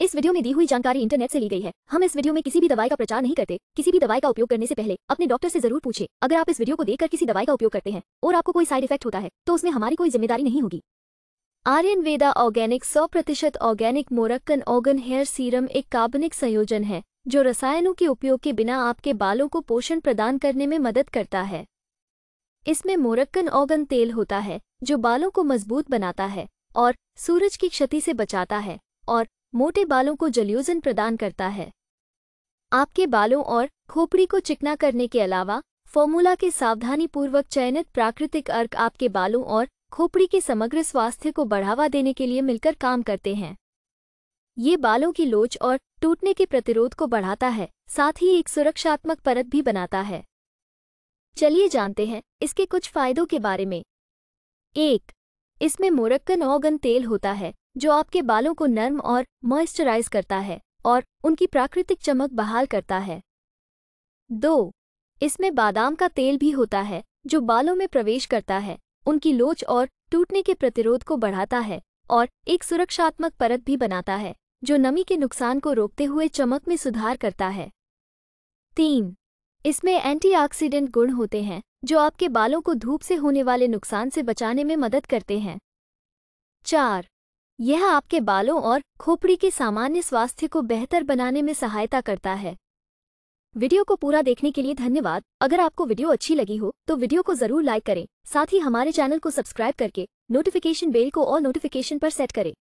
इस वीडियो में दी हुई जानकारी इंटरनेट से ली गई है हम इस वीडियो में किसी भी दवाई का प्रचार नहीं करते किसी भी दवाई का उपयोग करने से पहले अपने डॉक्टर से जरूर पूछे अगर आप इस वीडियो को देखकर किसी दवाई का उपयोग करते हैं और आपको कोई साइड इफेक्ट होता है तो उसमें हमारी कोई जिम्मेदारी नहीं होगी आर्यन वेदा ऑर्गेनिक सौ प्रतिशत organic Moroccan argan hair serum एक कार्बनिक संयोजन है जो रसायनों के उपयोग के बिना आपके बालों को पोषण प्रदान करने में मदद करता है इसमें मोरक्कन ऑर्गन तेल होता है जो बालों को मजबूत बनाता है और सूरज की क्षति से बचाता है और मोटे बालों को जल्योजन प्रदान करता है आपके बालों और खोपड़ी को चिकना करने के अलावा फॉर्मूला के सावधानीपूर्वक चयनित प्राकृतिक अर्क आपके बालों और खोपड़ी के समग्र स्वास्थ्य को बढ़ावा देने के लिए मिलकर काम करते हैं ये बालों की लोच और टूटने के प्रतिरोध को बढ़ाता है साथ ही एक सुरक्षात्मक परत भी बनाता है चलिए जानते हैं इसके कुछ फायदों के बारे में एक इसमें मोरक्कन ऑगन तेल होता है जो आपके बालों को नर्म और मॉइस्चराइज करता है और उनकी प्राकृतिक चमक बहाल करता है दो इसमें बादाम का तेल भी होता है जो बालों में प्रवेश करता है उनकी लोच और टूटने के प्रतिरोध को बढ़ाता है और एक सुरक्षात्मक परत भी बनाता है जो नमी के नुकसान को रोकते हुए चमक में सुधार करता है तीन इसमें एंटीऑक्सीडेंट गुण होते हैं जो आपके बालों को धूप से होने वाले नुकसान से बचाने में मदद करते हैं चार यह आपके बालों और खोपड़ी के सामान्य स्वास्थ्य को बेहतर बनाने में सहायता करता है वीडियो को पूरा देखने के लिए धन्यवाद अगर आपको वीडियो अच्छी लगी हो तो वीडियो को जरूर लाइक करें साथ ही हमारे चैनल को सब्सक्राइब करके नोटिफिकेशन बेल को और नोटिफिकेशन पर सेट करें